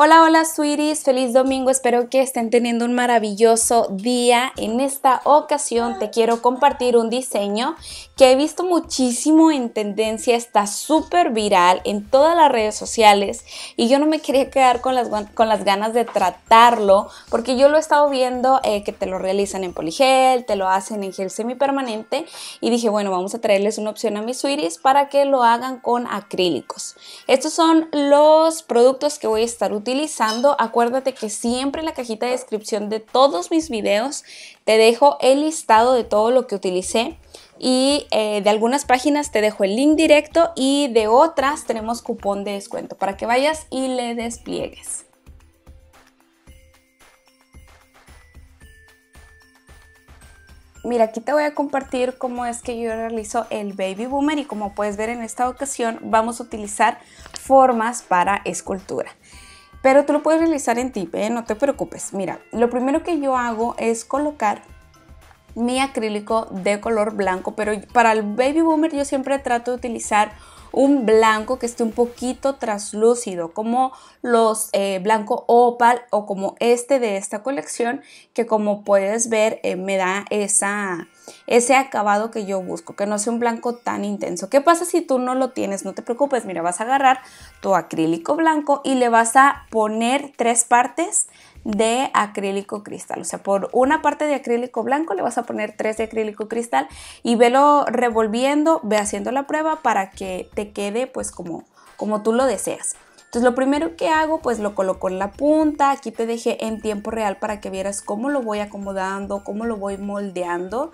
Hola, hola, sweeties. Feliz domingo. Espero que estén teniendo un maravilloso día. En esta ocasión te quiero compartir un diseño que he visto muchísimo en tendencia. Está súper viral en todas las redes sociales. Y yo no me quería quedar con las, con las ganas de tratarlo porque yo lo he estado viendo eh, que te lo realizan en poligel, te lo hacen en gel semipermanente. Y dije, bueno, vamos a traerles una opción a mis sweeties para que lo hagan con acrílicos. Estos son los productos que voy a estar utilizando utilizando, acuérdate que siempre en la cajita de descripción de todos mis videos te dejo el listado de todo lo que utilicé y eh, de algunas páginas te dejo el link directo y de otras tenemos cupón de descuento para que vayas y le despliegues. Mira, aquí te voy a compartir cómo es que yo realizo el baby boomer y como puedes ver en esta ocasión vamos a utilizar formas para escultura. Pero tú lo puedes realizar en ti, ¿eh? no te preocupes. Mira, lo primero que yo hago es colocar mi acrílico de color blanco, pero para el baby boomer yo siempre trato de utilizar un blanco que esté un poquito translúcido, como los eh, blanco opal o como este de esta colección, que como puedes ver eh, me da esa ese acabado que yo busco, que no sea un blanco tan intenso. ¿Qué pasa si tú no lo tienes? No te preocupes, mira, vas a agarrar tu acrílico blanco y le vas a poner tres partes de acrílico cristal. O sea, por una parte de acrílico blanco le vas a poner tres de acrílico cristal y velo revolviendo, ve haciendo la prueba para que te quede pues como, como tú lo deseas. Entonces lo primero que hago, pues lo coloco en la punta, aquí te dejé en tiempo real para que vieras cómo lo voy acomodando, cómo lo voy moldeando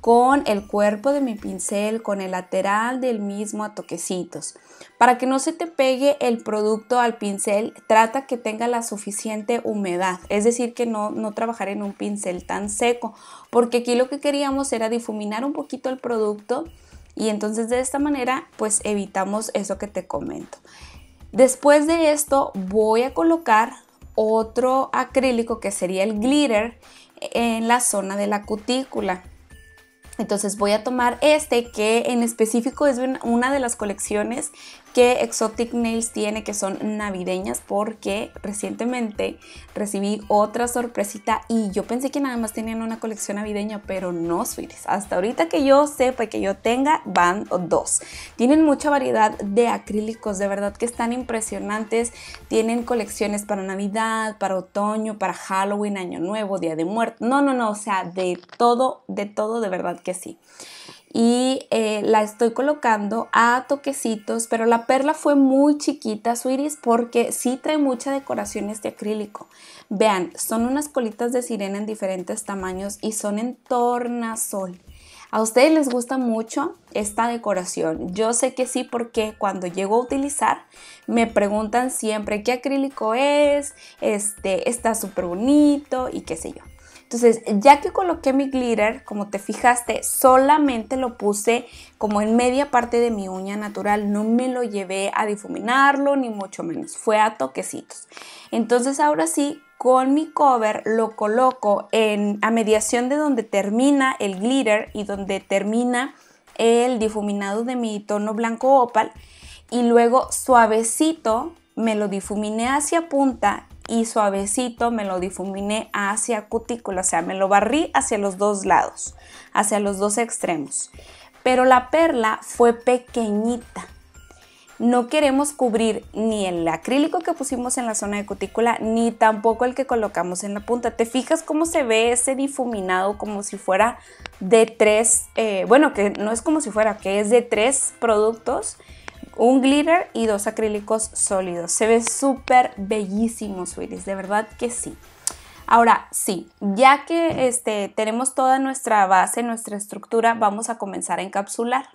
con el cuerpo de mi pincel, con el lateral del mismo a toquecitos. Para que no se te pegue el producto al pincel, trata que tenga la suficiente humedad, es decir, que no, no trabajar en un pincel tan seco, porque aquí lo que queríamos era difuminar un poquito el producto y entonces de esta manera pues evitamos eso que te comento. Después de esto voy a colocar otro acrílico que sería el glitter en la zona de la cutícula. Entonces voy a tomar este que en específico es una de las colecciones qué Exotic Nails tiene que son navideñas porque recientemente recibí otra sorpresita y yo pensé que nada más tenían una colección navideña, pero no, sweeties. Hasta ahorita que yo sepa y que yo tenga, van dos. Tienen mucha variedad de acrílicos, de verdad que están impresionantes. Tienen colecciones para Navidad, para otoño, para Halloween, Año Nuevo, Día de Muerte. No, no, no, o sea, de todo, de todo, de verdad que sí y eh, la estoy colocando a toquecitos, pero la perla fue muy chiquita su porque sí trae mucha decoración este acrílico. Vean, son unas colitas de sirena en diferentes tamaños y son en tornasol. ¿A ustedes les gusta mucho esta decoración? Yo sé que sí porque cuando llego a utilizar me preguntan siempre qué acrílico es, este, está súper bonito y qué sé yo. Entonces, ya que coloqué mi glitter, como te fijaste, solamente lo puse como en media parte de mi uña natural. No me lo llevé a difuminarlo, ni mucho menos. Fue a toquecitos. Entonces, ahora sí, con mi cover lo coloco en, a mediación de donde termina el glitter y donde termina el difuminado de mi tono blanco opal. Y luego suavecito me lo difuminé hacia punta y suavecito me lo difuminé hacia cutícula, o sea, me lo barrí hacia los dos lados, hacia los dos extremos. Pero la perla fue pequeñita. No queremos cubrir ni el acrílico que pusimos en la zona de cutícula, ni tampoco el que colocamos en la punta. ¿Te fijas cómo se ve ese difuminado como si fuera de tres, eh, bueno, que no es como si fuera, que es de tres productos? un glitter y dos acrílicos sólidos. Se ve súper bellísimo, sweeties, de verdad que sí. Ahora sí, ya que este, tenemos toda nuestra base, nuestra estructura, vamos a comenzar a encapsular.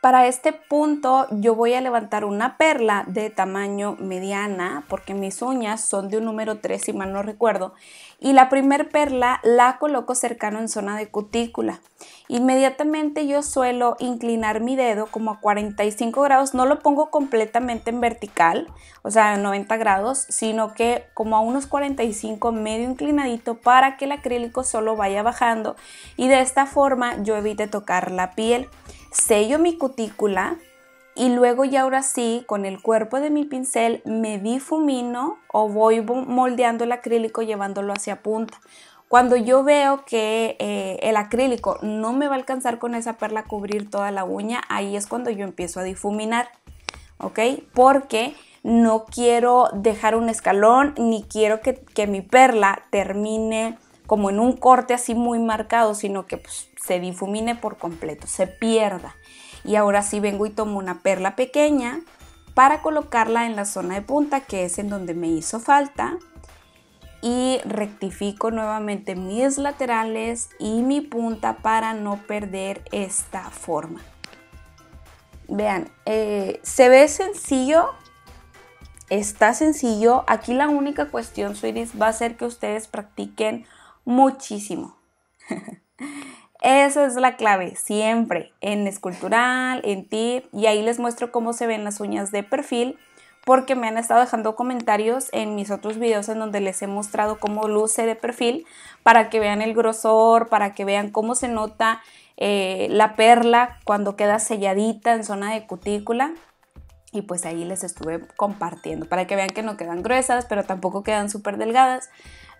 Para este punto yo voy a levantar una perla de tamaño mediana porque mis uñas son de un número 3 si mal no recuerdo y la primer perla la coloco cercano en zona de cutícula. Inmediatamente yo suelo inclinar mi dedo como a 45 grados, no lo pongo completamente en vertical, o sea, a 90 grados, sino que como a unos 45 medio inclinadito para que el acrílico solo vaya bajando y de esta forma yo evite tocar la piel sello mi cutícula y luego ya ahora sí, con el cuerpo de mi pincel me difumino o voy moldeando el acrílico llevándolo hacia punta. Cuando yo veo que eh, el acrílico no me va a alcanzar con esa perla a cubrir toda la uña, ahí es cuando yo empiezo a difuminar, ¿ok? Porque no quiero dejar un escalón ni quiero que, que mi perla termine como en un corte así muy marcado, sino que pues, se difumine por completo, se pierda. Y ahora sí vengo y tomo una perla pequeña para colocarla en la zona de punta, que es en donde me hizo falta. Y rectifico nuevamente mis laterales y mi punta para no perder esta forma. Vean, eh, se ve sencillo, está sencillo. Aquí la única cuestión, Suiris, va a ser que ustedes practiquen muchísimo. Esa es la clave, siempre, en escultural, en tip, y ahí les muestro cómo se ven las uñas de perfil, porque me han estado dejando comentarios en mis otros videos en donde les he mostrado cómo luce de perfil, para que vean el grosor, para que vean cómo se nota eh, la perla cuando queda selladita en zona de cutícula. Y pues ahí les estuve compartiendo para que vean que no quedan gruesas, pero tampoco quedan súper delgadas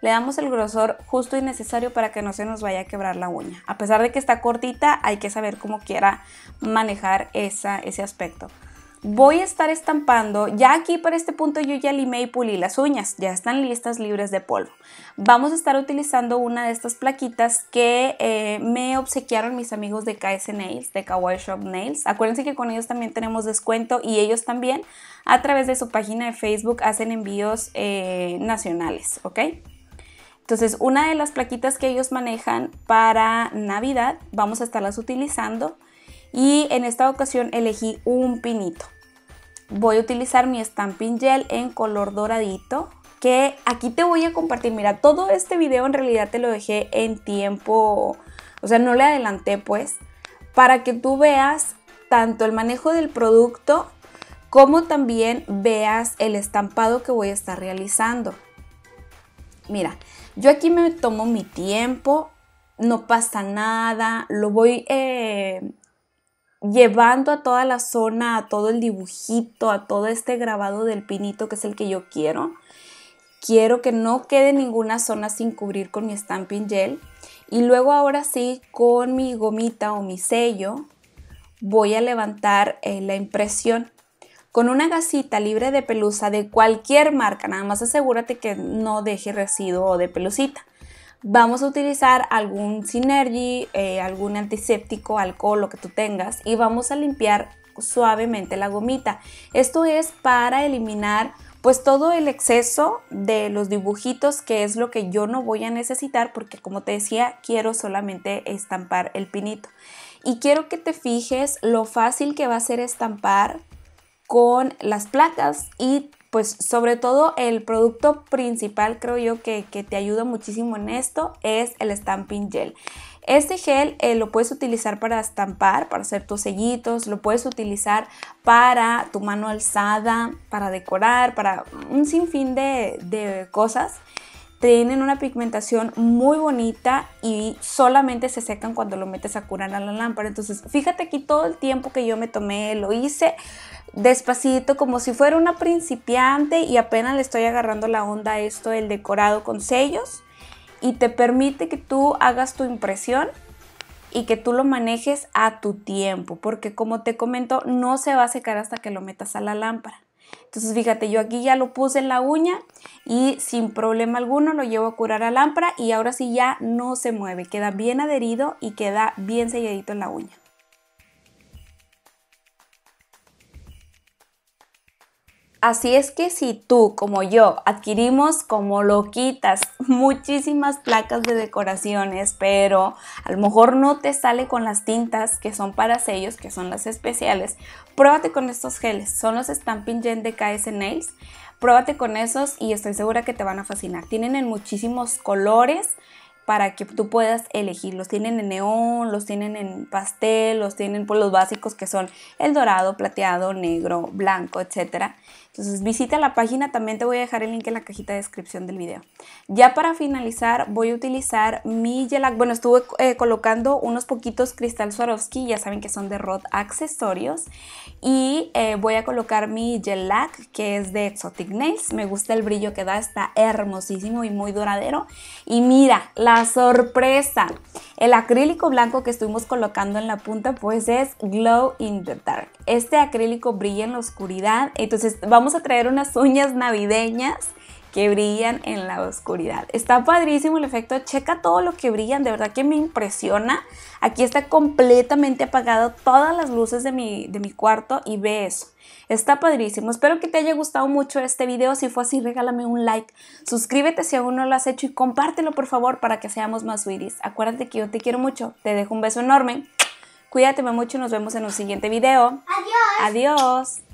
le damos el grosor justo y necesario para que no se nos vaya a quebrar la uña. A pesar de que está cortita, hay que saber cómo quiera manejar ese aspecto. Voy a estar estampando, ya aquí para este punto yo ya limé y pulí las uñas, ya están listas libres de polvo. Vamos a estar utilizando una de estas plaquitas que eh, me obsequiaron mis amigos de KS Nails, de Kawaii Shop Nails. Acuérdense que con ellos también tenemos descuento y ellos también a través de su página de Facebook hacen envíos eh, nacionales, ¿ok? Entonces, una de las plaquitas que ellos manejan para Navidad, vamos a estarlas utilizando. Y en esta ocasión elegí un pinito. Voy a utilizar mi stamping gel en color doradito, que aquí te voy a compartir. Mira, todo este video en realidad te lo dejé en tiempo, o sea, no le adelanté pues, para que tú veas tanto el manejo del producto como también veas el estampado que voy a estar realizando. Mira, yo aquí me tomo mi tiempo, no pasa nada, lo voy eh, llevando a toda la zona, a todo el dibujito, a todo este grabado del pinito que es el que yo quiero. Quiero que no quede ninguna zona sin cubrir con mi stamping gel. Y luego ahora sí, con mi gomita o mi sello, voy a levantar eh, la impresión con una gasita libre de pelusa de cualquier marca, nada más asegúrate que no deje residuo de pelucita. Vamos a utilizar algún Synergy, eh, algún antiséptico, alcohol, lo que tú tengas y vamos a limpiar suavemente la gomita. Esto es para eliminar pues todo el exceso de los dibujitos que es lo que yo no voy a necesitar porque como te decía quiero solamente estampar el pinito y quiero que te fijes lo fácil que va a ser estampar con las placas y pues sobre todo el producto principal creo yo que, que te ayuda muchísimo en esto es el stamping gel. Este gel eh, lo puedes utilizar para estampar, para hacer tus sellitos, lo puedes utilizar para tu mano alzada, para decorar, para un sinfín de, de cosas. Tienen una pigmentación muy bonita y solamente se secan cuando lo metes a curar a la lámpara. Entonces, fíjate aquí todo el tiempo que yo me tomé, lo hice, despacito, como si fuera una principiante y apenas le estoy agarrando la onda a esto del decorado con sellos y te permite que tú hagas tu impresión y que tú lo manejes a tu tiempo, porque como te comento, no se va a secar hasta que lo metas a la lámpara. Entonces fíjate, yo aquí ya lo puse en la uña y sin problema alguno lo llevo a curar a lámpara y ahora sí ya no se mueve, queda bien adherido y queda bien selladito en la uña. Así es que si tú, como yo, adquirimos como loquitas muchísimas placas de decoraciones, pero a lo mejor no te sale con las tintas que son para sellos, que son las especiales, pruébate con estos geles. Son los Stamping Gen de KS Nails. Pruébate con esos y estoy segura que te van a fascinar. Tienen en muchísimos colores para que tú puedas elegir. Los tienen en neón, los tienen en pastel, los tienen por los básicos que son el dorado, plateado, negro, blanco, etc. Entonces visita la página, también te voy a dejar el link en la cajita de descripción del video. Ya para finalizar voy a utilizar mi gelac, bueno estuve eh, colocando unos poquitos cristal Swarovski, ya saben que son de Rod Accesorios y eh, voy a colocar mi gelac que es de Exotic Nails, me gusta el brillo que da, está hermosísimo y muy doradero. y mira, la sorpresa! El acrílico blanco que estuvimos colocando en la punta pues es Glow in the Dark. Este acrílico brilla en la oscuridad, entonces vamos a traer unas uñas navideñas que brillan en la oscuridad. Está padrísimo el efecto, checa todo lo que brillan, de verdad que me impresiona. Aquí está completamente apagado todas las luces de mi, de mi cuarto y ve eso. Está padrísimo. Espero que te haya gustado mucho este video. Si fue así, regálame un like. Suscríbete si aún no lo has hecho y compártelo por favor para que seamos más sweeties. Acuérdate que yo te quiero mucho. Te dejo un beso enorme. Cuídate mucho. y Nos vemos en un siguiente video. Adiós. Adiós.